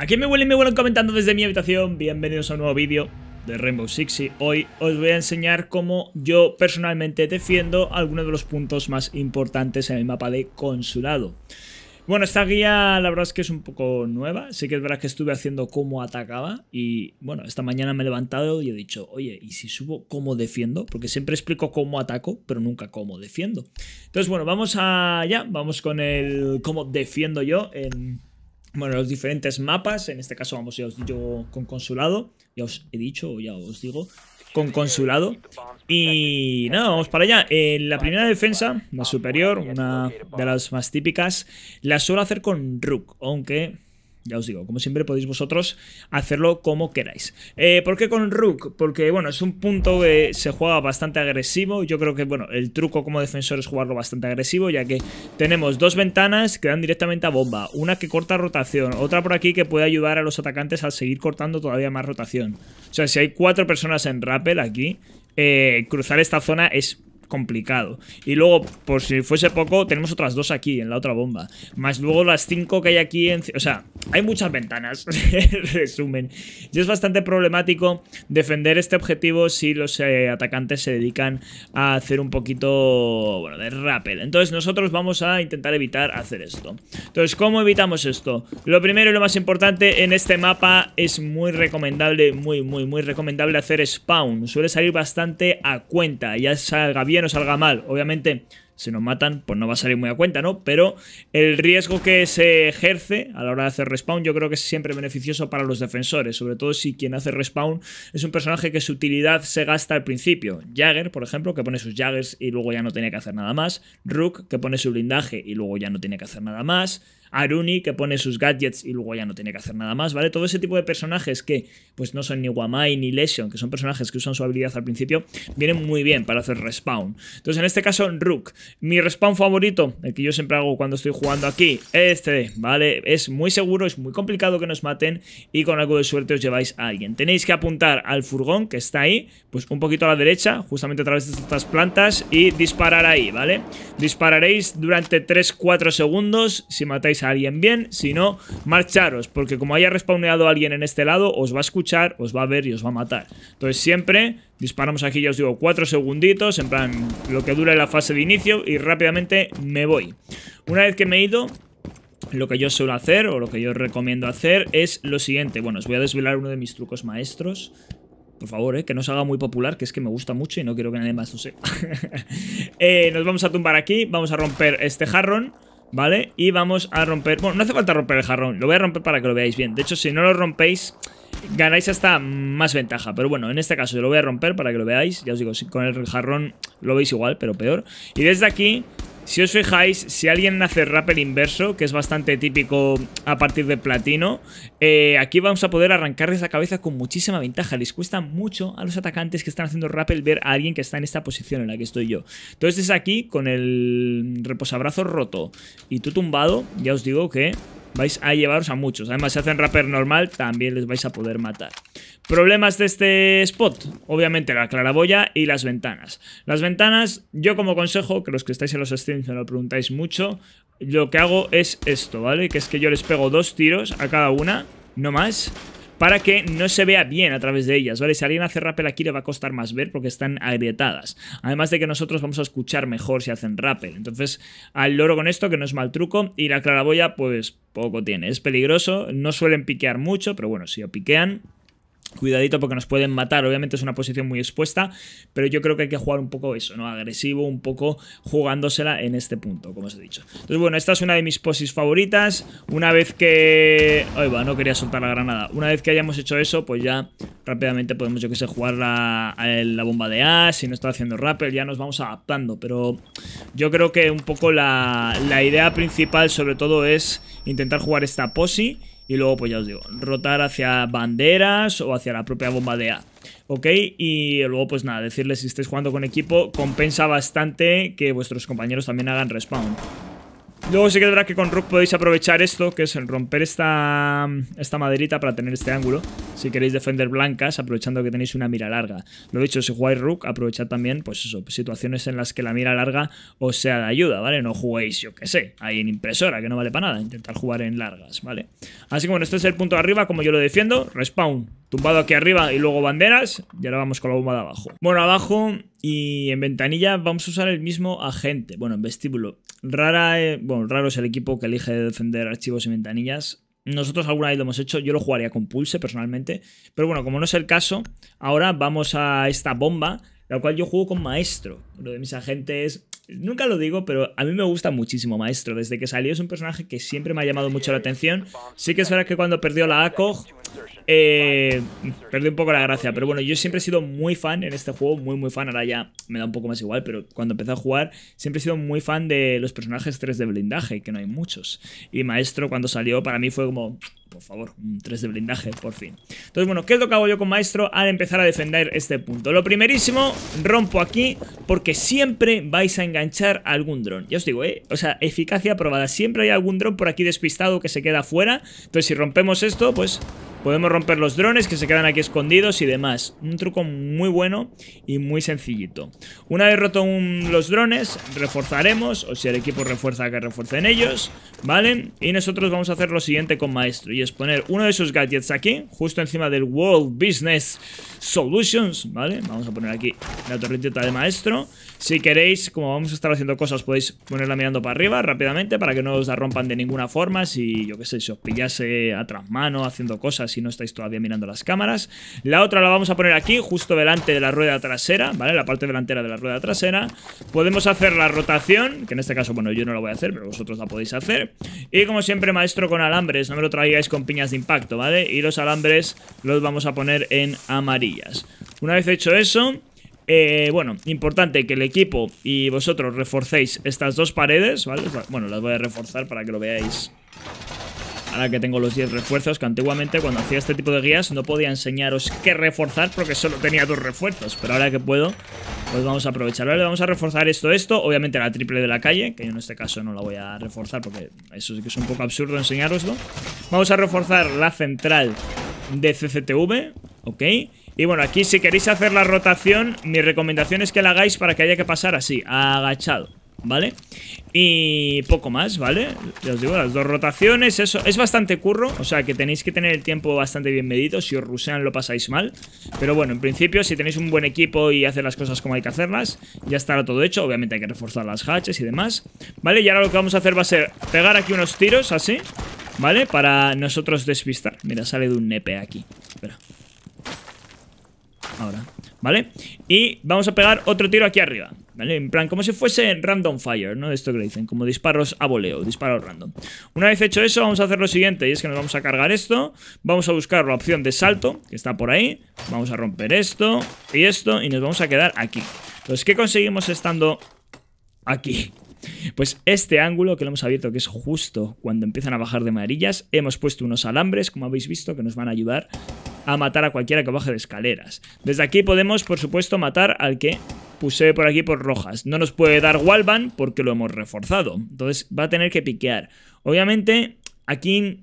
Aquí me y me vuelven comentando desde mi habitación. Bienvenidos a un nuevo vídeo de Rainbow Six. hoy os voy a enseñar cómo yo personalmente defiendo algunos de los puntos más importantes en el mapa de consulado. Bueno, esta guía la verdad es que es un poco nueva. Sí que es verdad que estuve haciendo cómo atacaba. Y bueno, esta mañana me he levantado y he dicho, oye, ¿y si subo cómo defiendo? Porque siempre explico cómo ataco, pero nunca cómo defiendo. Entonces, bueno, vamos allá. Vamos con el cómo defiendo yo en bueno, los diferentes mapas, en este caso vamos, ya os digo con consulado, ya os he dicho o ya os digo, con consulado. Y nada, vamos para allá. Eh, la primera defensa, la superior, una de las más típicas, la suelo hacer con Rook, aunque ya os digo, como siempre podéis vosotros hacerlo como queráis. Eh, ¿Por qué con Rook? Porque, bueno, es un punto que se juega bastante agresivo. Yo creo que, bueno, el truco como defensor es jugarlo bastante agresivo, ya que tenemos dos ventanas que dan directamente a bomba. Una que corta rotación, otra por aquí que puede ayudar a los atacantes a seguir cortando todavía más rotación. O sea, si hay cuatro personas en rappel aquí, eh, cruzar esta zona es complicado. Y luego, por si fuese poco, tenemos otras dos aquí, en la otra bomba. Más luego las cinco que hay aquí en... O sea, hay muchas ventanas, resumen. Y es bastante problemático defender este objetivo si los eh, atacantes se dedican a hacer un poquito, bueno, de rappel. Entonces nosotros vamos a intentar evitar hacer esto. Entonces, ¿cómo evitamos esto? Lo primero y lo más importante en este mapa es muy recomendable, muy, muy, muy recomendable hacer spawn. Suele salir bastante a cuenta, ya salga bien no salga mal. Obviamente, si nos matan, pues no va a salir muy a cuenta, ¿no? Pero el riesgo que se ejerce a la hora de hacer respawn yo creo que es siempre beneficioso para los defensores, sobre todo si quien hace respawn es un personaje que su utilidad se gasta al principio. Jagger, por ejemplo, que pone sus Jaggers y luego ya no tiene que hacer nada más. Rook, que pone su blindaje y luego ya no tiene que hacer nada más. Aruni que pone sus gadgets y luego ya no tiene que hacer nada más, ¿vale? Todo ese tipo de personajes que pues no son ni Guamai ni Lesion, que son personajes que usan su habilidad al principio, vienen muy bien para hacer respawn. Entonces en este caso Rook, mi respawn favorito, el que yo siempre hago cuando estoy jugando aquí, este, ¿vale? Es muy seguro, es muy complicado que nos maten y con algo de suerte os lleváis a alguien. Tenéis que apuntar al furgón que está ahí, pues un poquito a la derecha, justamente a través de estas plantas y disparar ahí, ¿vale? Dispararéis durante 3-4 segundos si matáis a alguien bien, si no, marcharos, porque como haya respawneado alguien en este lado, os va a escuchar, os va a ver y os va a matar. Entonces siempre disparamos aquí, ya os digo, 4 segunditos, en plan lo que dura la fase de inicio y rápidamente me voy. Una vez que me he ido, lo que yo suelo hacer o lo que yo recomiendo hacer es lo siguiente. Bueno, os voy a desvelar uno de mis trucos maestros. Por favor, eh, que no se haga muy popular, que es que me gusta mucho y no quiero que nadie más lo sepa. Eh, nos vamos a tumbar aquí, vamos a romper este jarrón. ¿Vale? Y vamos a romper... Bueno, no hace falta romper el jarrón. Lo voy a romper para que lo veáis bien. De hecho, si no lo rompéis, ganáis hasta más ventaja. Pero bueno, en este caso lo voy a romper para que lo veáis. Ya os digo, con el jarrón lo veis igual, pero peor. Y desde aquí si os fijáis, si alguien hace rappel inverso, que es bastante típico a partir de platino, eh, aquí vamos a poder arrancarles la cabeza con muchísima ventaja. Les cuesta mucho a los atacantes que están haciendo rappel ver a alguien que está en esta posición en la que estoy yo. Entonces aquí, con el reposabrazo roto y tú tumbado, ya os digo que Vais a llevaros a muchos. Además, si hacen rapper normal, también les vais a poder matar. Problemas de este spot. Obviamente la claraboya y las ventanas. Las ventanas, yo como consejo, que los que estáis en los streams no lo preguntáis mucho, lo que hago es esto, ¿vale? Que es que yo les pego dos tiros a cada una, no más para que no se vea bien a través de ellas, ¿vale? Si alguien hace rappel aquí le va a costar más ver porque están agrietadas. Además de que nosotros vamos a escuchar mejor si hacen rappel. Entonces, al loro con esto, que no es mal truco, y la claraboya, pues poco tiene. Es peligroso, no suelen piquear mucho, pero bueno, si lo piquean, Cuidadito porque nos pueden matar, obviamente es una posición muy expuesta, pero yo creo que hay que jugar un poco eso, ¿no? Agresivo, un poco jugándosela en este punto, como os he dicho. Entonces, bueno, esta es una de mis posis favoritas. Una vez que... Ay, va, no quería soltar la granada. Una vez que hayamos hecho eso, pues ya rápidamente podemos, yo que sé, jugar la, la bomba de A, si no está haciendo rappel, ya nos vamos adaptando. Pero yo creo que un poco la, la idea principal sobre todo es intentar jugar esta posi y luego, pues ya os digo, rotar hacia banderas o hacia la propia bomba de A. ¿Ok? Y luego, pues nada, decirles si estáis jugando con equipo, compensa bastante que vuestros compañeros también hagan respawn. Luego sí que que con Rook podéis aprovechar esto, que es el romper esta, esta maderita para tener este ángulo. Si queréis defender blancas, aprovechando que tenéis una mira larga. Lo dicho, si jugáis Rook, aprovechad también, pues eso, situaciones en las que la mira larga os sea de ayuda, ¿vale? No juguéis, yo qué sé, ahí en impresora, que no vale para nada. Intentar jugar en largas, ¿vale? Así que bueno, este es el punto de arriba, como yo lo defiendo. Respawn, Tumbado aquí arriba y luego banderas. Y ahora vamos con la bomba de abajo. Bueno, abajo y en ventanilla vamos a usar el mismo agente. Bueno, en vestíbulo. Rara, eh, bueno, raro es el equipo que elige defender archivos y ventanillas. Nosotros alguna vez lo hemos hecho, yo lo jugaría con Pulse personalmente. Pero bueno, como no es el caso, ahora vamos a esta bomba, la cual yo juego con Maestro. Uno de mis agentes Nunca lo digo, pero a mí me gusta muchísimo Maestro. Desde que salió es un personaje que siempre me ha llamado mucho la atención. Sí que es verdad que cuando perdió la ACOG, eh, perdí un poco la gracia. Pero bueno, yo siempre he sido muy fan en este juego, muy muy fan. Ahora ya me da un poco más igual, pero cuando empecé a jugar siempre he sido muy fan de los personajes 3 de blindaje, que no hay muchos. Y Maestro cuando salió para mí fue como, por favor, un 3 de blindaje, por fin. Entonces, bueno, ¿qué es lo que hago yo con Maestro al empezar a defender este punto? Lo primerísimo, rompo aquí, porque siempre vais a enganchar algún dron. Ya os digo, ¿eh? O sea, eficacia probada. Siempre hay algún dron por aquí despistado que se queda fuera. Entonces, si rompemos esto, pues Podemos romper los drones que se quedan aquí escondidos y demás. Un truco muy bueno y muy sencillito. Una vez roto los drones, reforzaremos, o si el equipo refuerza, que refuercen ellos, ¿vale? Y nosotros vamos a hacer lo siguiente con Maestro, y es poner uno de esos gadgets aquí, justo encima del World Business Solutions, ¿vale? Vamos a poner aquí la torretita de Maestro. Si queréis, como vamos a estar haciendo cosas, podéis ponerla mirando para arriba rápidamente para que no os la rompan de ninguna forma, si yo qué sé, si os pillase a tras mano haciendo cosas si no estáis todavía mirando las cámaras. La otra la vamos a poner aquí, justo delante de la rueda trasera, ¿vale? La parte delantera de la rueda trasera. Podemos hacer la rotación, que en este caso, bueno, yo no la voy a hacer, pero vosotros la podéis hacer. Y como siempre, maestro con alambres, no me lo traigáis con piñas de impacto, ¿vale? Y los alambres los vamos a poner en amarillas. Una vez hecho eso, eh, bueno, importante que el equipo y vosotros reforcéis estas dos paredes, ¿vale? Bueno, las voy a reforzar para que lo veáis Ahora que tengo los 10 refuerzos, que antiguamente cuando hacía este tipo de guías no podía enseñaros qué reforzar porque solo tenía dos refuerzos. Pero ahora que puedo, pues vamos a aprovecharlo. vamos a reforzar esto, esto. Obviamente la triple de la calle, que yo en este caso no la voy a reforzar porque eso sí que es un poco absurdo enseñaroslo. Vamos a reforzar la central de CCTV, ¿ok? Y bueno, aquí si queréis hacer la rotación, mi recomendación es que la hagáis para que haya que pasar así, agachado. ¿vale? Y poco más, ¿vale? Ya os digo, las dos rotaciones, eso. Es bastante curro, o sea que tenéis que tener el tiempo bastante bien medido. Si os rusean lo pasáis mal. Pero bueno, en principio, si tenéis un buen equipo y hacéis las cosas como hay que hacerlas, ya estará todo hecho. Obviamente hay que reforzar las hatches y demás, ¿vale? Y ahora lo que vamos a hacer va a ser pegar aquí unos tiros, así, ¿vale? Para nosotros despistar. Mira, sale de un nepe aquí. Espera. Ahora, ¿vale? Y vamos a pegar otro tiro aquí arriba en plan, como si fuese random fire, ¿no? Esto que le dicen, como disparos a voleo, disparos random. Una vez hecho eso, vamos a hacer lo siguiente, y es que nos vamos a cargar esto, vamos a buscar la opción de salto, que está por ahí, vamos a romper esto y esto, y nos vamos a quedar aquí. Entonces, ¿qué conseguimos estando aquí? Pues este ángulo que lo hemos abierto, que es justo cuando empiezan a bajar de amarillas, hemos puesto unos alambres, como habéis visto, que nos van a ayudar a matar a cualquiera que baje de escaleras. Desde aquí podemos, por supuesto, matar al que puse por aquí por rojas. No nos puede dar Walban porque lo hemos reforzado. Entonces va a tener que piquear. Obviamente, aquí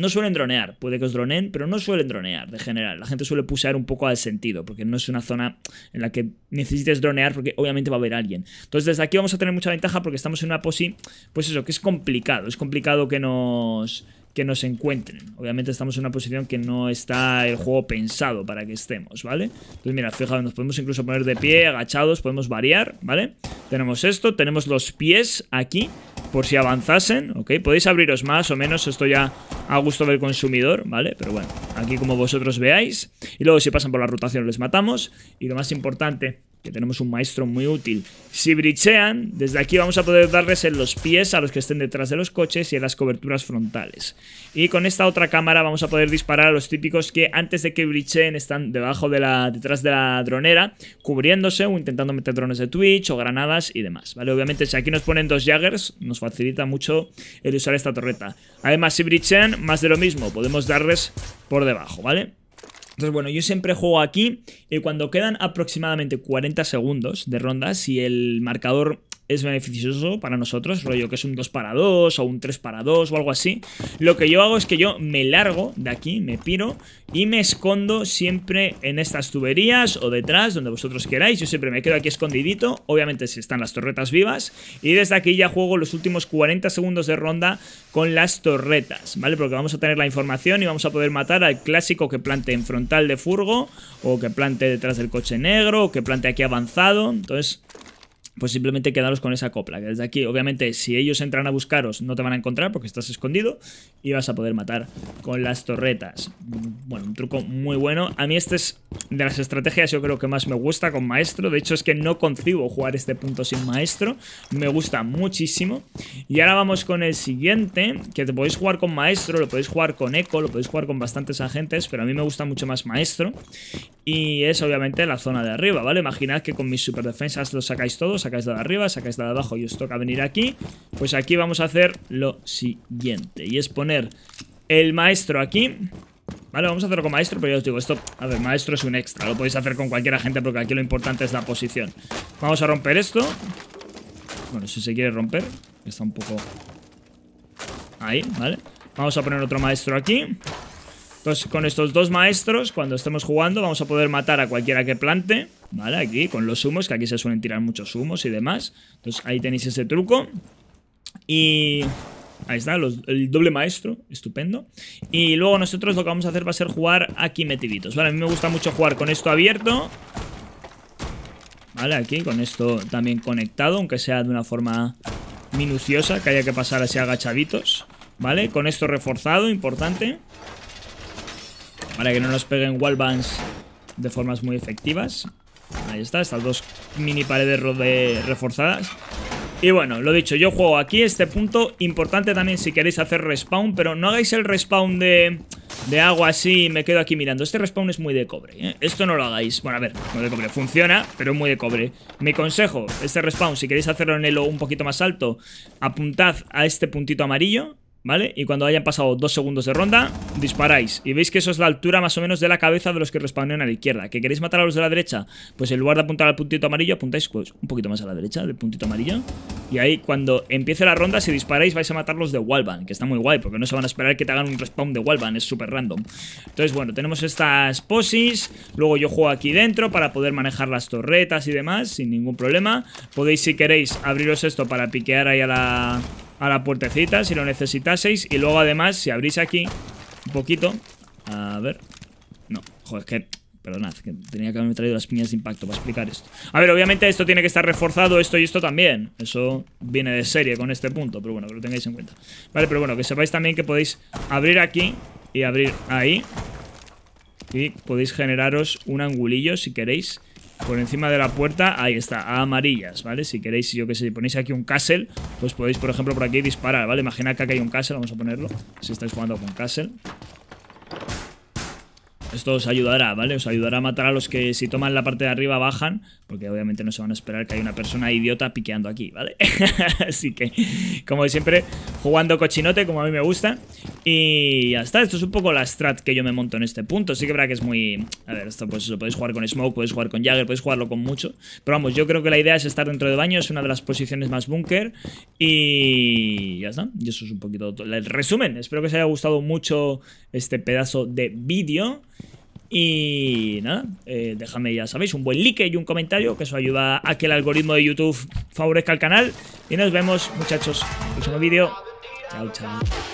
no suelen dronear. Puede que os droneen, pero no suelen dronear de general. La gente suele pusear un poco al sentido, porque no es una zona en la que necesites dronear, porque obviamente va a haber alguien. Entonces, desde aquí vamos a tener mucha ventaja porque estamos en una posi, pues eso, que es complicado. Es complicado que nos que nos encuentren. Obviamente estamos en una posición que no está el juego pensado para que estemos, ¿vale? Entonces mira, fijaos, nos podemos incluso poner de pie, agachados, podemos variar, ¿vale? Tenemos esto, tenemos los pies aquí, por si avanzasen, ¿ok? Podéis abriros más o menos, esto ya a gusto del consumidor, ¿vale? Pero bueno, aquí como vosotros veáis. Y luego si pasan por la rotación les matamos. Y lo más importante que tenemos un maestro muy útil. Si brichean, desde aquí vamos a poder darles en los pies a los que estén detrás de los coches y en las coberturas frontales. Y con esta otra cámara vamos a poder disparar a los típicos que antes de que bricheen están debajo de la, detrás de la dronera, cubriéndose o intentando meter drones de Twitch o granadas y demás. Vale, obviamente si aquí nos ponen dos Jaggers, nos facilita mucho el usar esta torreta. Además, si brichean, más de lo mismo, podemos darles por debajo, ¿vale? Entonces, bueno, yo siempre juego aquí y eh, cuando quedan aproximadamente 40 segundos de ronda, si el marcador es beneficioso para nosotros, rollo que es un 2 para 2 o un 3 para 2 o algo así. Lo que yo hago es que yo me largo de aquí, me piro y me escondo siempre en estas tuberías o detrás, donde vosotros queráis. Yo siempre me quedo aquí escondidito, obviamente si están las torretas vivas. Y desde aquí ya juego los últimos 40 segundos de ronda con las torretas, ¿vale? Porque vamos a tener la información y vamos a poder matar al clásico que plante en frontal de furgo o que plante detrás del coche negro o que plante aquí avanzado. Entonces pues simplemente quedaros con esa copla. Que desde aquí, obviamente, si ellos entran a buscaros, no te van a encontrar porque estás escondido y vas a poder matar con las torretas. Mm, bueno, un truco muy bueno. A mí este es de las estrategias yo creo que más me gusta con maestro. De hecho, es que no concibo jugar este punto sin maestro. Me gusta muchísimo. Y ahora vamos con el siguiente, que te podéis jugar con maestro, lo podéis jugar con eco, lo podéis jugar con bastantes agentes, pero a mí me gusta mucho más maestro. Y es obviamente la zona de arriba, ¿vale? Imaginad que con mis superdefensas lo sacáis todos sacáis la de arriba, sacáis la de abajo y os toca venir aquí. Pues aquí vamos a hacer lo siguiente. Y es poner el maestro aquí. Vale, vamos a hacerlo con maestro, pero ya os digo, esto... A ver, maestro es un extra, lo podéis hacer con cualquier gente porque aquí lo importante es la posición. Vamos a romper esto. Bueno, si se quiere romper, está un poco... Ahí, ¿vale? Vamos a poner otro maestro aquí. Entonces, con estos dos maestros, cuando estemos jugando, vamos a poder matar a cualquiera que plante. ¿vale? Aquí con los humos, que aquí se suelen tirar muchos humos y demás. Entonces ahí tenéis ese truco. Y ahí está, el doble maestro, estupendo. Y luego nosotros lo que vamos a hacer va a ser jugar aquí metiditos, ¿vale? A mí me gusta mucho jugar con esto abierto. ¿Vale? Aquí con esto también conectado, aunque sea de una forma minuciosa, que haya que pasar así agachaditos. ¿Vale? Con esto reforzado, importante. Para que no nos peguen wallbans de formas muy efectivas. Ahí está, estas dos mini paredes reforzadas. Y bueno, lo dicho, yo juego aquí este punto. Importante también si queréis hacer respawn, pero no hagáis el respawn de, agua así me quedo aquí mirando. Este respawn es muy de cobre, ¿eh? Esto no lo hagáis. Bueno, a ver, no de cobre. Funciona, pero es muy de cobre. Mi consejo, este respawn, si queréis hacerlo en el un poquito más alto, apuntad a este puntito amarillo ¿vale? Y cuando hayan pasado dos segundos de ronda, disparáis. Y veis que eso es la altura más o menos de la cabeza de los que respawnen a la izquierda. ¿Que queréis matar a los de la derecha? Pues en lugar de apuntar al puntito amarillo, apuntáis pues, un poquito más a la derecha del puntito amarillo. Y ahí, cuando empiece la ronda, si disparáis, vais a matarlos de Walban, que está muy guay, porque no se van a esperar que te hagan un respawn de Walban, es súper random. Entonces, bueno, tenemos estas posis. Luego yo juego aquí dentro para poder manejar las torretas y demás sin ningún problema. Podéis, si queréis, abriros esto para piquear ahí a la a la puertecita si lo necesitaseis. Y luego además, si abrís aquí un poquito... A ver... No, joder, es que... Perdonad, que tenía que haberme traído las piñas de impacto para explicar esto. A ver, obviamente esto tiene que estar reforzado, esto y esto también. Eso viene de serie con este punto, pero bueno, que lo tengáis en cuenta. Vale, pero bueno, que sepáis también que podéis abrir aquí y abrir ahí. Y podéis generaros un angulillo si queréis por encima de la puerta, ahí está, a amarillas, ¿vale? Si queréis, yo que sé, ponéis aquí un castle, pues podéis, por ejemplo, por aquí disparar, ¿vale? Imagina que acá hay un castle, vamos a ponerlo, si estáis jugando con castle. Esto os ayudará, ¿vale? Os ayudará a matar a los que si toman la parte de arriba bajan, porque obviamente no se van a esperar que hay una persona idiota piqueando aquí, ¿vale? Así que, como siempre, jugando cochinote como a mí me gusta. Y ya está, esto es un poco la strat que yo me monto en este punto. Sí que verá que es muy... A ver, esto pues eso, podéis jugar con Smoke, podéis jugar con Jagger, podéis jugarlo con mucho. Pero vamos, yo creo que la idea es estar dentro de baño, es una de las posiciones más búnker. Y ya está, y eso es un poquito el resumen. Espero que os haya gustado mucho este pedazo de vídeo. Y nada, eh, déjame ya sabéis un buen like y un comentario que eso ayuda a que el algoritmo de YouTube favorezca al canal. Y nos vemos muchachos en el próximo vídeo. Chao, chao.